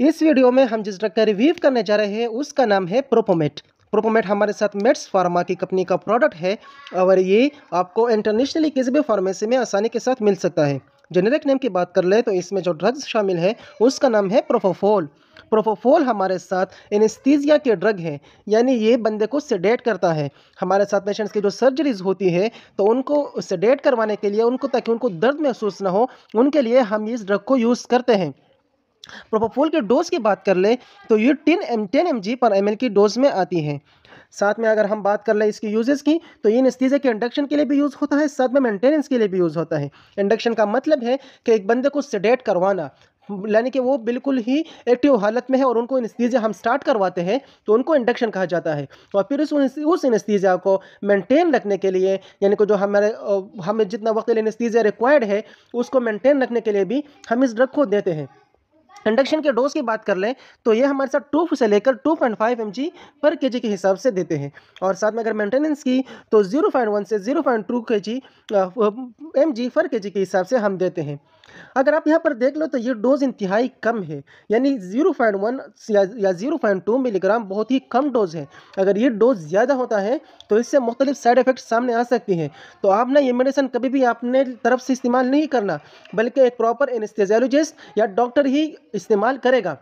इस वीडियो में हम जिस ड्रग का रिव्यू करने जा रहे हैं उसका नाम है प्रोपोमेट प्रोपोमेट हमारे साथ मेट्स फार्मा की कंपनी का प्रोडक्ट है और ये आपको इंटरनेशनली किसी भी फार्मेसी में आसानी के साथ मिल सकता है जेनेरिक नेम की बात कर ले तो इसमें जो ड्रग्स शामिल है उसका नाम है प्रोफोफोल प्रोफोफोल हमारे साथ एनेस्थीजिया के ड्रग हैं यानी ये बंदे को सेडेट करता है हमारे साथ पेशेंट्स की जो सर्जरीज होती है तो उनको सेडेट करवाने के लिए उनको ताकि उनको दर्द महसूस ना हो उनके लिए हम इस ड्रग को यूज़ करते हैं प्रोपोफोल के डोज की बात कर ले तो ये ten M ten M G per M L की डोज में आती है साथ में अगर हम बात कर लें इसकी यूजेस की तो ये नस्तीजे के इंडक्शन के लिए भी यूज़ होता है साथ में मेंटेनेंस के लिए भी यूज़ होता है इंडक्शन का मतलब है कि एक बंदे को सेडेट करवाना यानी कि वो बिल्कुल ही एक्टिव हालत में है और उनको इनस्थीजिया हम स्टार्ट करवाते हैं तो उनको इंडक्शन कहा जाता है और फिर उस उस को मेंटेन रखने के लिए यानी कि जो हमारे हमें जितना वक्त के लिए रिक्वायर्ड है उसको मेंटेन रखने के लिए भी हम इस ड्रग को देते हैं इंडक्शन के डोज की बात कर लें तो ये हमारे साथ टू से लेकर two point five M G per K जी के हिसाब से देते हैं और साथ में अगर मेंटेनेंस की तो जीरो पॉइंट वन से zero point two K G M G per K जी के हिसाब से हम देते हैं अगर आप यहाँ पर देख लो तो ये डोज इंतहाई कम है यानी जीरो पॉइंट वन या जीरो पॉइंट टू मिलीग्राम बहुत ही कम डोज है अगर ये डोज ज़्यादा होता है तो इससे मुख्तलिफ साइड इफ़ेक्ट सामने आ सकती हैं तो आपने ये मेडिसन कभी भी अपने तरफ से इस्तेमाल नहीं करना बल्कि एक प्रॉपर एनेस्थेजियोलॉजिस्ट या डॉक्टर ही इस्तेमाल करेगा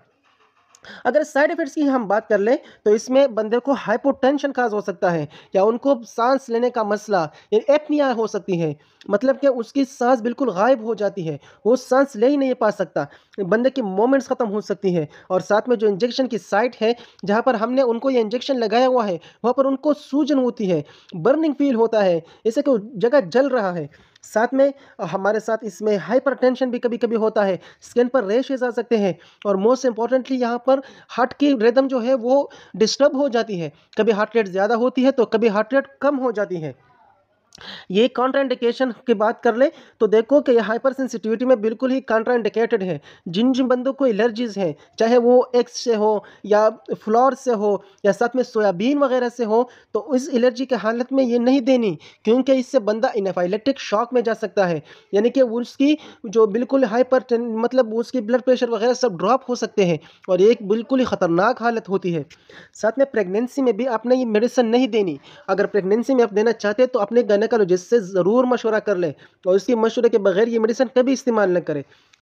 अगर साइड इफ़ेक्ट्स की हम बात कर लें तो इसमें बंदे को हाइपोटेंशन खास हो सकता है या उनको सांस लेने का मसला एपनिया हो सकती है मतलब कि उसकी सांस बिल्कुल गायब हो जाती है वो सांस ले ही नहीं पा सकता बंदे की मोमेंट्स ख़त्म हो सकती है और साथ में जो इंजेक्शन की साइट है जहाँ पर हमने उनको ये इंजेक्शन लगाया हुआ है वहाँ पर उनको सूजन होती है बर्निंग फील होता है जैसे कि जगह जल रहा है साथ में हमारे साथ इसमें हाइपरटेंशन भी कभी कभी होता है स्किन पर रेशेज आ सकते हैं और मोस्ट इंपॉर्टेंटली यहाँ पर हार्ट की रिदम जो है वो डिस्टर्ब हो जाती है कभी हार्ट रेट ज़्यादा होती है तो कभी हार्ट रेट कम हो जाती है ये कॉन्ट्राइंडिकेशन की बात कर ले तो देखो कि हाइपर सेंसिटिविटी में बिल्कुल ही कॉन्ट्राइंडिकेटेड है जिन जिन बंदों को एलर्जीज हैं चाहे वो एक्स से हो या फ्लोर से हो या साथ में सोयाबीन वगैरह से हो तो इस एलर्जी के हालत में ये नहीं देनी क्योंकि इससे बंदा इनफाइलेक्ट्रिक शॉक में जा सकता है यानी कि उसकी जो बिल्कुल हाइपर मतलब उसकी ब्लड प्रेशर वगैरह सब ड्रॉप हो सकते हैं और एक बिल्कुल ही ख़तरनाक हालत होती है साथ में प्रेगनेंसी में भी आपने ये मेडिसन नहीं देनी अगर प्रेगनेंसी में आप देना चाहते तो अपने गनक करो जिससे ज़रूर मशवरा कर लें और इसके मशवरे के बगैर ये मेडिसिन कभी इस्तेमाल न करें